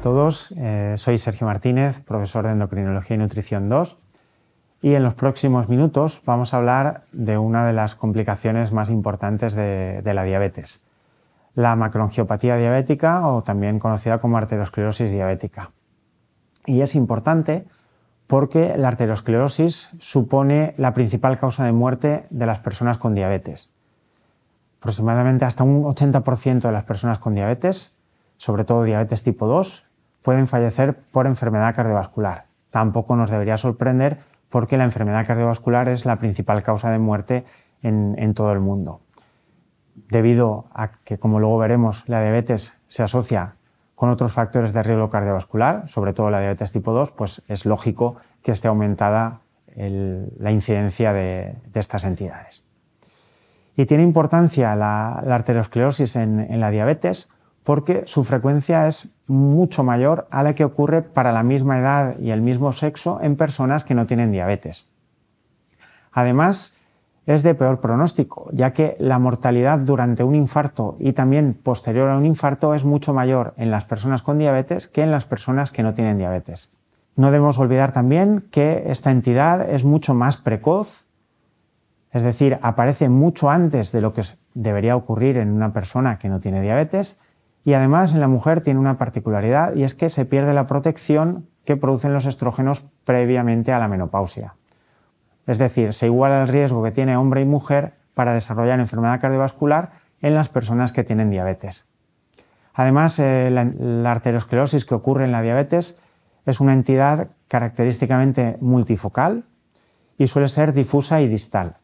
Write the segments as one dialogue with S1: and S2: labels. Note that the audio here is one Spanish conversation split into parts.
S1: a todos. Eh, soy Sergio Martínez, profesor de Endocrinología y Nutrición 2. Y en los próximos minutos vamos a hablar de una de las complicaciones más importantes de, de la diabetes, la macroangiopatía diabética o también conocida como arteriosclerosis diabética. Y es importante porque la arteriosclerosis supone la principal causa de muerte de las personas con diabetes. Aproximadamente hasta un 80% de las personas con diabetes, sobre todo diabetes tipo 2, pueden fallecer por enfermedad cardiovascular. Tampoco nos debería sorprender porque la enfermedad cardiovascular es la principal causa de muerte en, todo el mundo. Debido a que, como luego veremos, la diabetes se asocia con otros factores de riesgo cardiovascular, sobre todo la diabetes tipo 2, pues es lógico que esté aumentada la incidencia de, estas entidades. Y tiene importancia la, arteriosclerosis en la diabetes porque su frecuencia es mucho mayor a la que ocurre para la misma edad y el mismo sexo en personas que no tienen diabetes. Además, es de peor pronóstico, ya que la mortalidad durante un infarto y también posterior a un infarto es mucho mayor en las personas con diabetes que en las personas que no tienen diabetes. No debemos olvidar también que esta entidad es mucho más precoz, es decir, aparece mucho antes de lo que debería ocurrir en una persona que no tiene diabetes, y además en la mujer tiene una particularidad y es que se pierde la protección que producen los estrógenos previamente a la menopausia. Es decir, se iguala el riesgo que tiene hombre y mujer para desarrollar enfermedad cardiovascular en las personas que tienen diabetes. Además, eh, la arteriosclerosis que ocurre en la diabetes es una entidad característicamente multifocal y suele ser difusa y distal.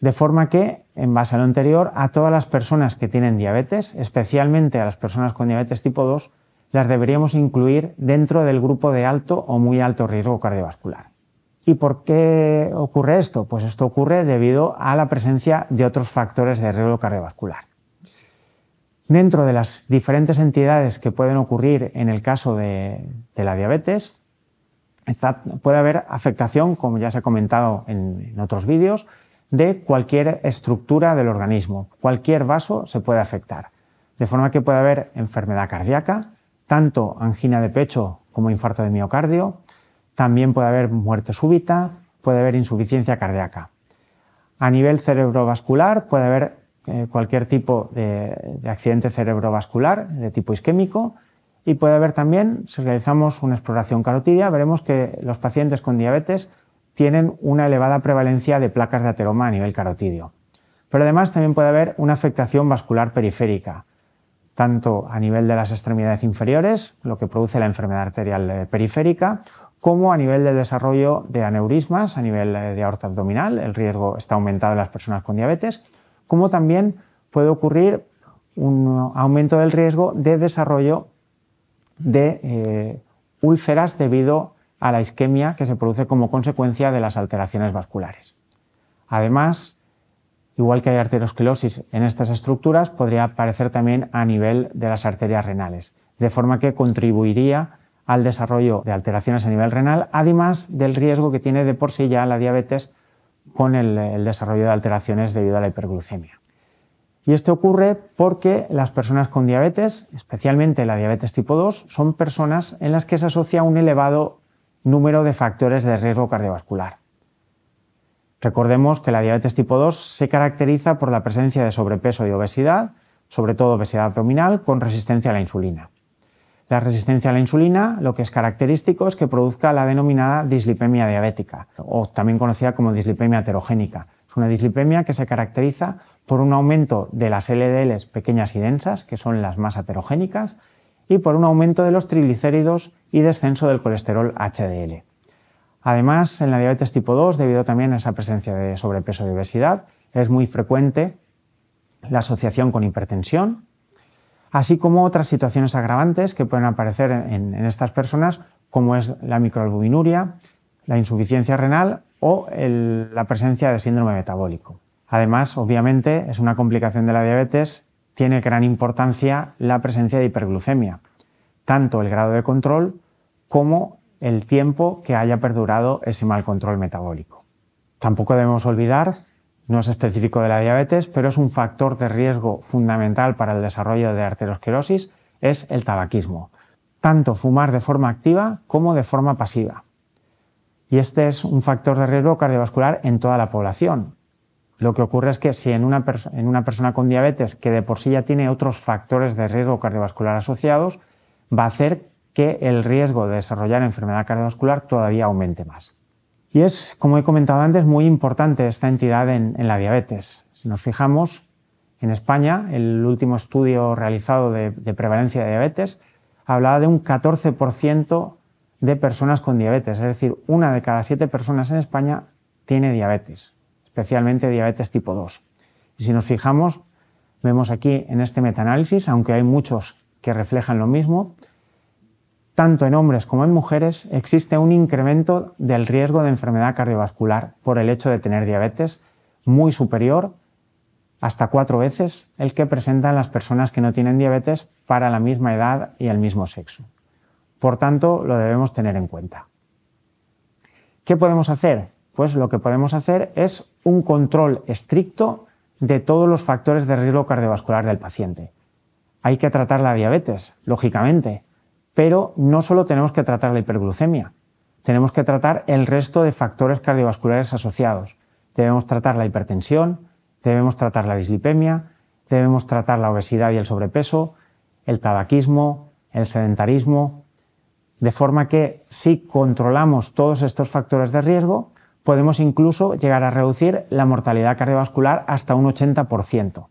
S1: De forma que, en base a lo anterior, a todas las personas que tienen diabetes, especialmente a las personas con diabetes tipo 2, las deberíamos incluir dentro del grupo de alto o muy alto riesgo cardiovascular. ¿Y por qué ocurre esto? Pues esto ocurre debido a la presencia de otros factores de riesgo cardiovascular. Dentro de las diferentes entidades que pueden ocurrir en el caso de, la diabetes, puede haber afectación, como ya se ha comentado en otros vídeos, de cualquier estructura del organismo. Cualquier vaso se puede afectar. De forma que puede haber enfermedad cardíaca, tanto angina de pecho como infarto de miocardio. También puede haber muerte súbita, puede haber insuficiencia cardíaca. A nivel cerebrovascular puede haber eh, cualquier tipo de, accidente cerebrovascular de tipo isquémico y puede haber también, si realizamos una exploración carotidia, veremos que los pacientes con diabetes tienen una elevada prevalencia de placas de ateroma a nivel carotidio. Pero además también puede haber una afectación vascular periférica, tanto a nivel de las extremidades inferiores, lo que produce la enfermedad arterial eh, periférica, como a nivel del desarrollo de aneurismas, a nivel eh, de aorta abdominal, el riesgo está aumentado en las personas con diabetes, como también puede ocurrir un aumento del riesgo de desarrollo de eh, úlceras debido a la isquemia que se produce como consecuencia de las alteraciones vasculares. Además, igual que hay arteriosclerosis en estas estructuras, podría aparecer también a nivel de las arterias renales, de forma que contribuiría al desarrollo de alteraciones a nivel renal, además del riesgo que tiene de por sí ya la diabetes con el, desarrollo de alteraciones debido a la hiperglucemia. Y esto ocurre porque las personas con diabetes, especialmente la diabetes tipo 2, son personas en las que se asocia un elevado número de factores de riesgo cardiovascular. Recordemos que la diabetes tipo 2 se caracteriza por la presencia de sobrepeso y obesidad, sobre todo obesidad abdominal, con resistencia a la insulina. La resistencia a la insulina lo que es característico es que produzca la denominada dislipemia diabética, o también conocida como dislipemia heterogénica. Es una dislipemia que se caracteriza por un aumento de las LDLs pequeñas y densas, que son las más heterogénicas, y por un aumento de los triglicéridos y descenso del colesterol HDL. Además, en la diabetes tipo 2, debido también a esa presencia de sobrepeso y obesidad, es muy frecuente la asociación con hipertensión, así como otras situaciones agravantes que pueden aparecer en, estas personas, como es la microalbuminuria, la insuficiencia renal o la presencia de síndrome metabólico. Además, obviamente, es una complicación de la diabetes tiene gran importancia la presencia de hiperglucemia, tanto el grado de control como el tiempo que haya perdurado ese mal control metabólico. Tampoco debemos olvidar, no es específico de la diabetes, pero es un factor de riesgo fundamental para el desarrollo de arteriosclerosis, es el tabaquismo. Tanto fumar de forma activa como de forma pasiva. Y este es un factor de riesgo cardiovascular en toda la población, lo que ocurre es que si en una, persona con diabetes, que de por sí ya tiene otros factores de riesgo cardiovascular asociados, va a hacer que el riesgo de desarrollar enfermedad cardiovascular todavía aumente más. Y es, como he comentado antes, muy importante esta entidad en, la diabetes. Si nos fijamos, en España, el último estudio realizado de prevalencia de diabetes hablaba de un 14% de personas con diabetes, es decir, una de cada siete personas en España tiene diabetes especialmente diabetes tipo 2. Y si nos fijamos, vemos aquí en este metaanálisis, aunque hay muchos que reflejan lo mismo, tanto en hombres como en mujeres existe un incremento del riesgo de enfermedad cardiovascular por el hecho de tener diabetes muy superior hasta cuatro veces el que presentan las personas que no tienen diabetes para la misma edad y el mismo sexo. Por tanto, lo debemos tener en cuenta. ¿Qué podemos hacer? pues lo que podemos hacer es un control estricto de todos los factores de riesgo cardiovascular del paciente. Hay que tratar la diabetes, lógicamente, pero no solo tenemos que tratar la hiperglucemia, tenemos que tratar el resto de factores cardiovasculares asociados. Debemos tratar la hipertensión, debemos tratar la dislipemia, debemos tratar la obesidad y el sobrepeso, el tabaquismo, el sedentarismo, de forma que si controlamos todos estos factores de riesgo, podemos incluso llegar a reducir la mortalidad cardiovascular hasta un 80%.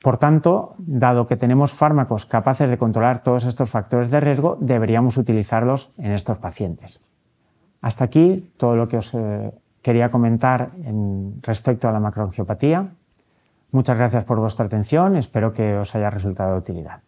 S1: Por tanto, dado que tenemos fármacos capaces de controlar todos estos factores de riesgo, deberíamos utilizarlos en estos pacientes. Hasta aquí todo lo que os eh, quería comentar en, respecto a la macroangiopatía. Muchas gracias por vuestra atención, espero que os haya resultado de utilidad.